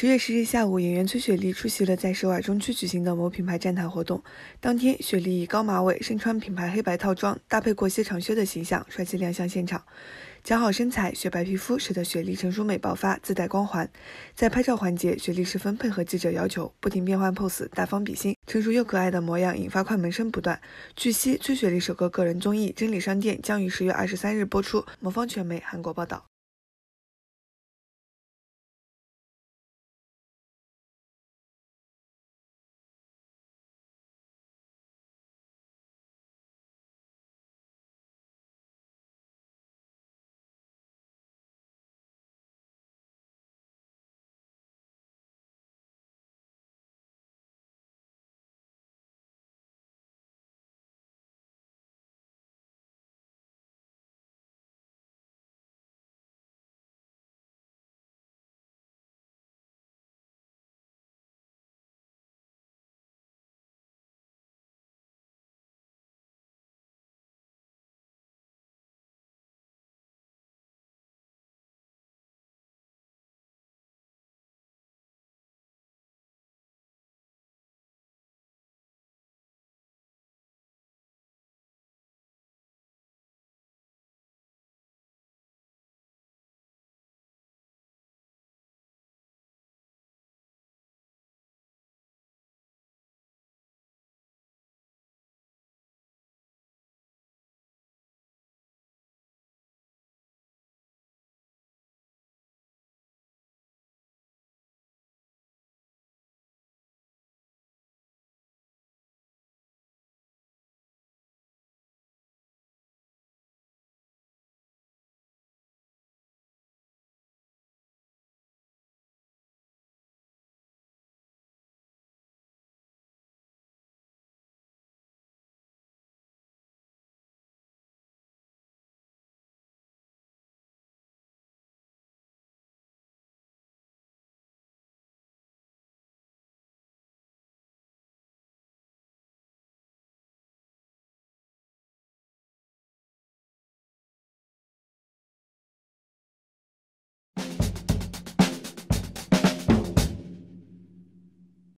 十月十日下午，演员崔雪莉出席了在首尔中区举行的某品牌站台活动。当天，雪莉以高马尾、身穿品牌黑白套装、搭配过膝长靴的形象帅气亮相现场。姣好身材、雪白皮肤使得雪莉成熟美爆发，自带光环。在拍照环节，雪莉十分配合记者要求，不停变换 pose，大方比心，成熟又可爱的模样引发快门声不断。据悉，崔雪莉首个个人综艺《真理商店》将于十月二十三日播出。魔方全媒韩国报道。